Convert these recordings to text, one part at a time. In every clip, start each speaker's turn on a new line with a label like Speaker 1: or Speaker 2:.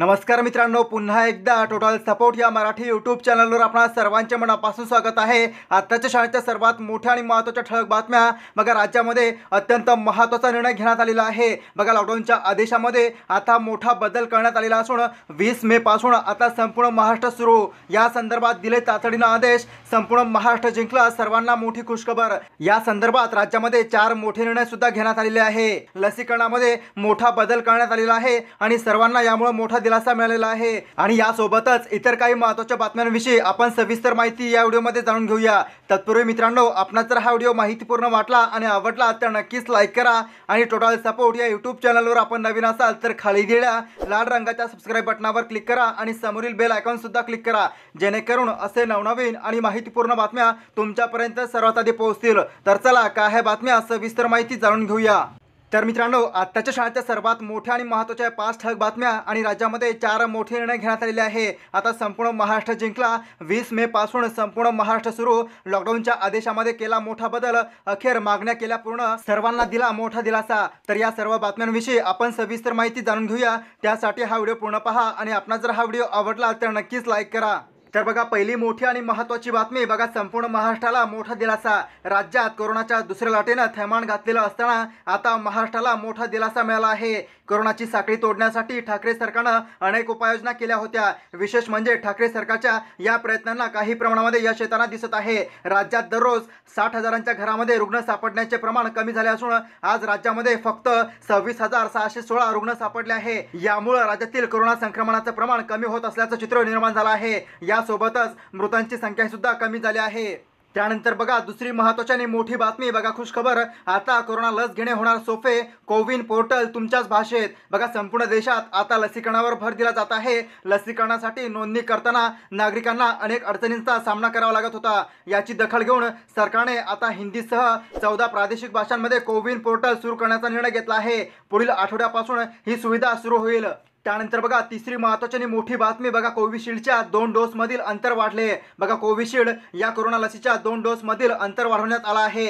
Speaker 1: नमस्कार मित्रांनो पुन्हा एकदा टोटल सपोर्ट या मराठी यूट्यूब चॅनलवर आपणा सर्वांचे मनापासून स्वागत आहे आत्ताच्या शाळेच्या सर्वात मोठ्या आणि महत्त्वाच्या ठळक बातम्या बघा राज्यामध्ये अत्यंत महत्त्वाचा निर्णय घेण्यात आलेला आहे बघा लॉकडाऊनच्या आदेशामध्ये आता मोठा बदल करण्यात आलेला असून वीस मेपासून आता संपूर्ण महाराष्ट्र सुरू या संदर्भात दिले तातडीनं आदेश संपूर्ण महाराष्ट्र जिंकला सर्वांना मोठी खुशखबर या संदर्भात राज्यामध्ये चार मोठे निर्णय सुद्धा घेण्यात आलेले आहे लसीकरणामध्ये मोठा बदल करण्यात आलेला आहे आणि सर्वांना यामुळे मोठा दिलासा मिळालेला आहे आणि यासोबतच इतर काही महत्वाच्या बातम्यांविषयी आपण सविस्तर माहिती या व्हिडिओमध्ये जाणून घेऊया तत्पूर्वी मित्रांनो आपणा जर हा व्हिडिओ माहितीपूर्ण वाटला आणि आवडला तर नक्कीच लाईक करा आणि टोटल सपोर्ट या यूट्यूब चॅनलवर आपण नवीन असाल तर खाली दिल्या लाल रंगाच्या सबस्क्राईब बटनावर क्लिक करा आणि समोरील बेल आयकॉन सुद्धा क्लिक करा जेणेकरून असे नवनवीन आणि माहितीपूर्ण बातम्या तुमच्यापर्यंत सर्वात आधी पोहोचतील तर चला काय ह्या बातम्या सविस्तर माहिती जाणून घेऊया तर मित्रांनो आत्ताच्या शाळेच्या सर्वात मोठ्या आणि महत्त्वाच्या पाच ठळक बातम्या आणि राज्यामध्ये चार मोठे निर्णय घेण्यात आलेले आहे आता संपूर्ण महाराष्ट्र जिंकला वीस मे पासून संपूर्ण महाराष्ट्र सुरू लॉकडाऊनच्या आदेशामध्ये केला मोठा बदल अखेर मागण्या केल्या पूर्ण सर्वांना दिला मोठा दिलासा तर या सर्व बातम्यांविषयी आपण सविस्तर माहिती जाणून घेऊया त्यासाठी हा व्हिडिओ पूर्ण पहा आणि आपला जर हा व्हिडिओ आवडला तर नक्कीच लाईक करा तर बघा पहिली मोठी आणि महत्वाची बातमी बघा संपूर्ण महाराष्ट्राला मोठा दिलासा राज्यात कोरोनाच्या दुसऱ्या लाटेनं थैमान घातलेलं असताना आता महाराष्ट्राला मोठा दिलासा मिळाला आहे कोरोनाची साखळी तोडण्यासाठी ठाकरे सरकारनं अनेक उपाययोजना केल्या होत्या विशेष म्हणजे ठाकरे सरकारच्या या प्रयत्नांना काही प्रमाणामध्ये यश येताना दिसत आहे राज्यात दररोज साठ हजारांच्या घरामध्ये रुग्ण सापडण्याचे प्रमाण कमी झाले असून आज राज्यामध्ये फक्त सव्वीस हजार सहाशे सोळा रुग्ण सापडले आहे यामुळे राज्यातील कोरोना संक्रमणाचं प्रमाण कमी होत असल्याचं चित्र निर्माण झालं आहे यासोबतच मृतांची संख्या सुद्धा कमी झाली आहे त्यानंतर बघा दुसरी महत्वाची आणि मोठी बातमी बघा खुशखबर आता कोरोना लस घेणे होणार सोपे कोविन पोर्टल तुमच्याच भाषेत बघा संपूर्ण देशात आता लसीकरणावर भर दिला जात आहे लसीकरणासाठी नोंदणी करताना नागरिकांना अनेक अडचणींचा सामना करावा लागत होता याची दखल घेऊन सरकारने आता हिंदीसह चौदा प्रादेशिक भाषांमध्ये कोविन पोर्टल सुरू करण्याचा निर्णय घेतला आहे पुढील आठवड्यापासून ही सुविधा सुरू होईल त्यानंतर बघा तिसरी महत्वाची आणि मोठी बातमी बघा कोविशिल्डच्या दोन डोसमधील अंतर वाढले बघा कोविशिल्ड या कोरोना लसीच्या दोन डोसमधील अंतर वाढवण्यात आला आहे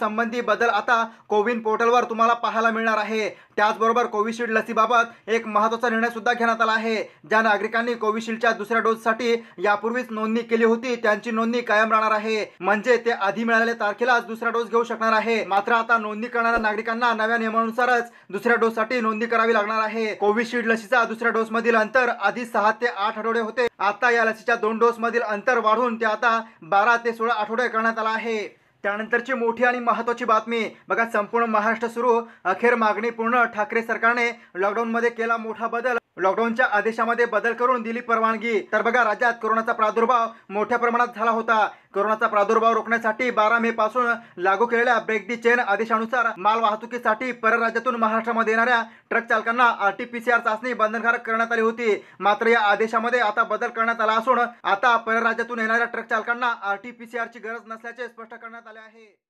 Speaker 1: संबंधी बदल आता कोविन पोर्टलवर तुम्हाला पाहायला मिळणार आहे त्याचबरोबर कोविशिल्ड लसीबाबत एक महत्त्वाचा सुद्धा घेण्यात आला आहे ज्या नागरिकांनी कोविशिल्डच्या दुसऱ्या डोससाठी यापूर्वीच नोंदणी केली होती त्यांची नोंदणी कायम राहणार आहे म्हणजे ते आधी मिळालेल्या तारखेलाच दुसरा डोस घेऊ शकणार आहे मात्र आता नोंदणी करणाऱ्या नागरिकांना नव्या नियमानुसारच दुसऱ्या डोससाठी नोंदणी करावी लागणार आहे कोविशिल्ड लसीचा लसीच्या दुसऱ्या डोस मधील अंतर आधी सहा ते आठ आठवडे होते आता या लसीच्या दोन डोस मधील अंतर वाढून ते आता बारा ते सोळा आठवडे करण्यात आला आहे त्यानंतरची मोठी आणि महत्वाची बातमी बघा संपूर्ण महाराष्ट्र सुरू अखेर मागणी पूर्ण ठाकरे सरकारने लॉकडाऊन मध्ये केला मोठा बदल लॉकडाऊनच्या आदेशामध्ये बदल करून दिली परवानगी तर बघा राज्यात कोरोनाचा प्रादुर्भाव मोठ्या प्रमाणात झाला होता कोरोनाचा प्रादुर्भाव रोखण्यासाठी बारा मे पासून लागू केलेल्या ब्रेक दी चेन आदेशानुसार माल वाहतुकीसाठी परराज्यातून महाराष्ट्रामध्ये येणाऱ्या ट्रक चालकांना आरटीपीसीआर चाचणी बंधनकारक करण्यात आली होती मात्र या आदेशामध्ये आता बदल करण्यात आला असून आता परराज्यातून येणाऱ्या ट्रक चालकांना ची गरज नसल्याचे स्पष्ट करण्यात आले आहे